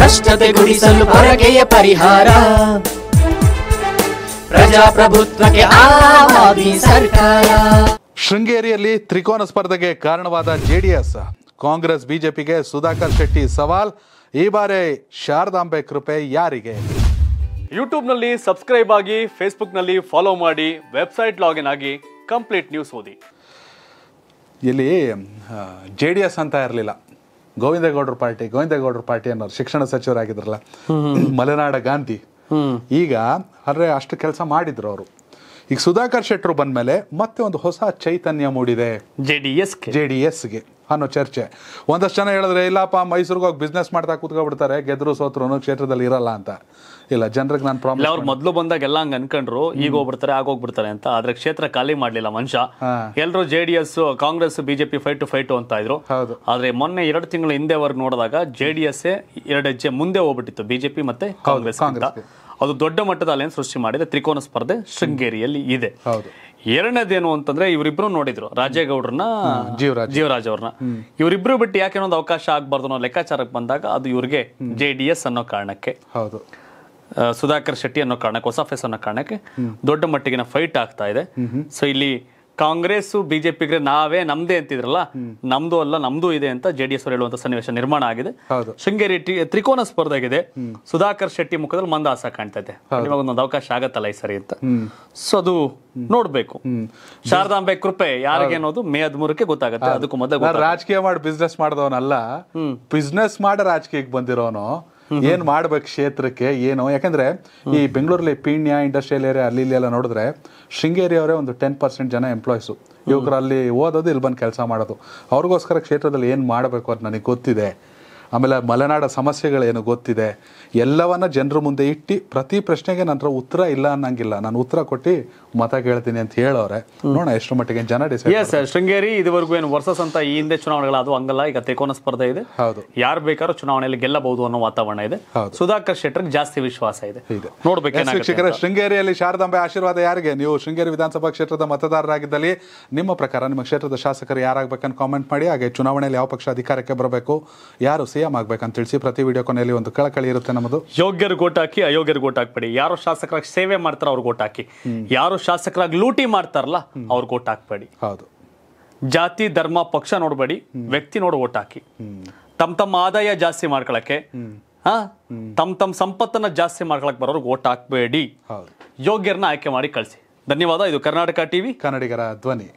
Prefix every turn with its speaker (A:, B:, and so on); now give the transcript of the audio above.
A: ಭ್ರಷ್ಟತೆ ಗುಡಿಸಲು ಪರಕೆಯ ಪರಿಹಾರ
B: ಪ್ರಜಾಪ್ರಭುತ್ವಕ್ಕೆ ಸರ್ಕಾರ ಶೃಂಗೇರಿಯಲ್ಲಿ ತ್ರಿಕೋನ ಸ್ಪರ್ಧೆಗೆ ಕಾರಣವಾದ ಜೆಡಿಎಸ್ ಕಾಂಗ್ರೆಸ್ ಬಿಜೆಪಿಗೆ ಸುಧಾಕರ್ ಶೆಟ್ಟಿ ಸವಾಲ್ ಈ ಬಾರಿ ಶಾರದಾಂಬೆ ಕೃಪೆ ಯಾರಿಗೆ
A: ಯೂಟ್ಯೂಬ್ನಲ್ಲಿ ಸಬ್ಸ್ಕ್ರೈಬ್ ಆಗಿ ಫೇಸ್ಬುಕ್ನಲ್ಲಿ ಫಾಲೋ ಮಾಡಿ ವೆಬ್ಸೈಟ್ ಲಾಗಿನ್ ಆಗಿ ಕಂಪ್ಲೀಟ್ ನ್ಯೂಸ್
B: ಓದಿ ಇಲ್ಲಿ ಜೆ ಅಂತ ಇರಲಿಲ್ಲ ಗೋವಿಂದೇಗೌಡರ ಪಾರ್ಟಿ ಗೋವಿಂದೇಗೌಡರ ಪಾರ್ಟಿ ಅನ್ನೋರು ಶಿಕ್ಷಣ ಸಚಿವರಾಗಿದ್ರಲ್ಲ ಮಲೆನಾಡ ಗಾಂಧಿ ಈಗ ಅಂದರೆ ಅಷ್ಟು ಕೆಲಸ ಮಾಡಿದ್ರು ಅವರು ಈಗ ಸುಧಾಕರ್ ಶೆಟ್ಟರು ಬಂದ್ಮೇಲೆ ಮತ್ತೆ ಒಂದು ಹೊಸ ಚೈತನ್ಯ ಮೂಡಿದೆ J D S J D ಎಸ್ಗೆ ಅನ್ನೋ ಚರ್ಚೆ ಒಂದಷ್ಟು ಜನ ಹೇಳಿದ್ರೆ ಇಲ್ಲಪ್ಪ ಮೈಸೂರಿಗೆ ಹೋಗಿ ಬಿಸ್ನೆಸ್ ಮಾಡ್ತಾ ಕೂತ್ಕೊಬಿಡ್ತಾರೆ ಗೆದ್ರು ಸೋತ್ರು ಕ್ಷೇತ್ರದಲ್ಲಿ ಇರಲ್ಲ ಅಂತ ಇಲ್ಲ ಜನರಿಗೆ ನಾನು ಪ್ರಾಬ್ಲಮ್ ಅವ್ರು
A: ಮೊದಲು ಬಂದಾಗ ಎಲ್ಲ ಹಂಗೆ ಅನ್ಕೊಂಡ್ರು ಈಗ ಹೋಗ್ಬಿಡ್ತಾರೆ ಆಗೋಗ್ಬಿಡ್ತಾರೆ ಅಂತ ಆದ್ರೆ ಕ್ಷೇತ್ರ ಖಾಲಿ ಮಾಡಲಿಲ್ಲ ಮನುಷ್ಯ ಎಲ್ಲರೂ J D S Congress BJP fight to fight ಅಂತ ಇದ್ರು ಆದ್ರೆ ಮೊನ್ನೆ ಎರಡು ತಿಂಗಳ ಹಿಂದೆವರೆಗೆ ನೋಡಿದಾಗ ಜೆ ಡಿ ಎಸ್ ಎರಡು ಹೆಜ್ಜೆ ಮುಂದೆ ಹೋಗ್ಬಿಟ್ಟಿತ್ತು ಬಿಜೆಪಿ ಮತ್ತೆ ಕಾಂಗ್ರೆಸ್ ಅದು ದೊಡ್ಡ ಮಟ್ಟದ ಅಲೆಯನ್ನು ಸೃಷ್ಟಿ ಮಾಡಿದೆ ತ್ರಿಕೋನ ಸ್ಪರ್ಧೆ ಶೃಂಗೇರಿಯಲ್ಲಿ ಇದೆ ಹೌದು ಎರಡನೇದೇನು ಅಂತಂದ್ರೆ ಇವರಿಬ್ರು ನೋಡಿದ್ರು ರಾಜೇಗೌಡ್ರನ್ನ ಜೀವರಾಜ್ ಜೀವರಾಜ್ ಅವ್ರನ್ನ ಇವರಿಬ್ರು ಬಿಟ್ಟು ಯಾಕೆ ಒಂದು ಅವಕಾಶ ಆಗ್ಬಾರ್ದು ಅನ್ನೋ ಲೆಕ್ಕಾಚಾರಕ್ಕೆ ಬಂದಾಗ ಅದು ಇವ್ರಿಗೆ ಜೆ ಡಿ ಎಸ್ ಅನ್ನೋ ಕಾರಣಕ್ಕೆ ಹೌದು ಸುಧಾಕರ್ ಶೆಟ್ಟಿ ಅನ್ನೋ ಕಾರಣಕ್ಕೆ ಹೊಸ ಫೇಸ್ ಅನ್ನೋ ಕಾರಣಕ್ಕೆ ದೊಡ್ಡ ಮಟ್ಟಿಗಿನ ಫೈಟ್ ಆಗ್ತಾ ಇದೆ ಸೊ ಇಲ್ಲಿ ಕಾಂಗ್ರೆಸ್ ಬಿಜೆಪಿಗೆ ನಾವೇ ನಮ್ದೇ ಅಂತಿದ್ರಲ್ಲ ನಮ್ದು ಅಲ್ಲ ನಮ್ದು ಇದೆ ಅಂತ ಜೆಡಿಎಸ್ ಅವರು ಹೇಳುವಂತ ಸನ್ನಿವೇಶ ನಿರ್ಮಾಣ ಆಗಿದೆ ಶೃಂಗೇರಿ ತ್ರಿಕೋನ ಸ್ಪರ್ಧೆ ಆಗಿದೆ ಸುಧಾಕರ್ ಶೆಟ್ಟಿ ಮುಖದಲ್ಲಿ ಮಂದಾಸ ಕಾಣ್ತೈತೆ ಇದೆ ಒಂದೊಂದು ಅವಕಾಶ ಆಗತ್ತಲ್ಲ ಈ ಸರಿ ಅಂತ ಸೊ ಅದು ನೋಡ್ಬೇಕು ಶಾರದಾಂಬೆ ಕೃಪೆ ಯಾರಿಗೆ ಅನ್ನೋದು ಮೇ ಹದಿಮೂರಕ್ಕೆ ಗೊತ್ತಾಗುತ್ತೆ ಅದಕ್ಕೂ ಮೊದಲು
B: ರಾಜಕೀಯ ಮಾಡಿ ಬಿಸ್ನೆಸ್ ಮಾಡಿದವನಲ್ಲ ಬಿಸ್ನೆಸ್ ಮಾಡಿ ರಾಜಕೀಯಕ್ಕೆ ಬಂದಿರೋನು ಏನ್ ಮಾಡ್ಬೇಕು ಕ್ಷೇತ್ರಕ್ಕೆ ಏನು ಯಾಕಂದ್ರೆ ಈ ಬೆಂಗಳೂರಲ್ಲಿ ಪೀಣ್ಯ ಇಂಡಸ್ಟ್ರಿಯಲ್ ಏರಿಯಾ ಅಲ್ಲಿ ಇಲ್ಲಿ ಎಲ್ಲ ನೋಡಿದ್ರೆ ಶೃಂಗೇರಿ ಅವರೇ ಒಂದು ಟೆನ್ ಪರ್ಸೆಂಟ್ ಜನ ಎಂಪ್ಲಾಯ್ಸು ಯುವಕರು ಅಲ್ಲಿ ಓದೋದು ಇಲ್ಲಿ ಬಂದು ಕೆಲಸ ಮಾಡೋದು ಅವ್ರಿಗೋಸ್ಕರ ಕ್ಷೇತ್ರದಲ್ಲಿ ಏನು ಮಾಡಬೇಕು ಅಂತ ನನಗೆ ಗೊತ್ತಿದೆ ಆಮೇಲೆ ಮಲೆನಾಡ ಸಮಸ್ಯೆಗಳೇನು ಗೊತ್ತಿದೆ ಎಲ್ಲವನ್ನ ಜನರ ಮುಂದೆ ಇಟ್ಟಿ ಪ್ರತಿ ಪ್ರಶ್ನೆಗೆ ನನ್ನ ಉತ್ತರ ಇಲ್ಲ ಅನ್ನಂಗಿಲ್ಲ ನಾನು ಉತ್ತರ ಕೊಟ್ಟು ಮತ ಕೇಳ್ತೀನಿ ಅಂತ ಹೇಳೋರೆ ನೋಡೋಣ ಎಷ್ಟು ಮಟ್ಟಿಗೆ ಜನ
A: ಡಿಸೈಡ್ ಶೃಂಗೇರಿ ಇದುವರೆಗೂ ಏನು ಅಂತ ಈ ಹಿಂದೆ ಚುನಾವಣೆಗಳು ಅದು ಹಂಗಲ್ಲ ಈಗ ತ್ರಿಕೋನ ಸ್ಪರ್ಧೆ ಇದೆ ಹೌದು ಯಾರು ಬೇಕಾದ್ರೂ ಚುನಾವಣೆಯಲ್ಲಿ ಗೆಲ್ಲಬಹುದು ಅನ್ನೋ ವಾತಾವರಣ ಇದೆ ಸುಧಾಕರ್ ಶೆಟ್ಟರ್ ಜಾಸ್ತಿ ವಿಶ್ವಾಸ ಇದೆ ನೋಡ್ಬೇಕು
B: ಶೃಂಗೇರಿಯಲ್ಲಿ ಶಾರದಾಂಬೆ ಆಶೀರ್ವಾದ ಯಾರಿಗೆ ನೀವು ಶೃಂಗೇರಿ ವಿಧಾನಸಭಾ ಕ್ಷೇತ್ರದ ಮತದಾರರಾಗಿದ್ದಲ್ಲಿ ನಿಮ್ಮ ಪ್ರಕಾರ ನಿಮ್ಮ ಕ್ಷೇತ್ರದ ಶಾಸಕರು ಯಾರಾಗಬೇಕಂತ ಕಾಮೆಂಟ್ ಮಾಡಿ ಹಾಗೆ ಚುನಾವಣೆಯಲ್ಲಿ ಯಾವ ಪಕ್ಷ ಅಧಿಕಾರಕ್ಕೆ ಬರಬೇಕು ಯಾರು ಸಿ ಸಿಎಂ ಆಗ್ಬೇಕಂತ ತಿಳಿಸಿ ಪ್ರತಿ ವಿಡಿಯೋ ಕೊನೆಯಲ್ಲಿ ಒಂದು ಕಳಕಳಿ ಇರುತ್ತೆ ನಮ್ಮದು
A: ಯೋಗ್ಯರು ಗೋಟ್ ಹಾಕಿ ಅಯೋಗ್ಯರು ಗೋಟ್ ಹಾಕ್ಬೇಡಿ ಯಾರು ಶಾಸಕರಾಗಿ ಸೇವೆ ಮಾಡ್ತಾರ ಅವ್ರು ಗೋಟ್ ಹಾಕಿ ಯಾರು ಶಾಸಕರಾಗಿ ಲೂಟಿ ಮಾಡ್ತಾರಲ್ಲ ಅವ್ರು ಗೋಟ್ ಹಾಕ್ಬೇಡಿ ಹೌದು ಜಾತಿ ಧರ್ಮ ಪಕ್ಷ ನೋಡಬೇಡಿ ವ್ಯಕ್ತಿ ನೋಡಿ ಓಟ್ ಹಾಕಿ ತಮ್ಮ ತಮ್ಮ ಆದಾಯ ಜಾಸ್ತಿ ಮಾಡ್ಕೊಳಕ್ಕೆ ಹಾ ತಮ್ಮ ತಮ್ಮ ಸಂಪತ್ತನ್ನ ಜಾಸ್ತಿ ಮಾಡ್ಕೊಳಕ್ ಬರೋರ್ಗೆ ಓಟ್ ಹಾಕ್ಬೇಡಿ ಯೋಗ್ಯರನ್ನ ಆಯ್ಕೆ ಮಾಡಿ ಕಳಿಸಿ ಧನ್ಯವಾದ ಇದು ಕರ್ನಾಟಕ ಟಿವಿ ಕನ್ನಡಿಗರ ಧ್ವನಿ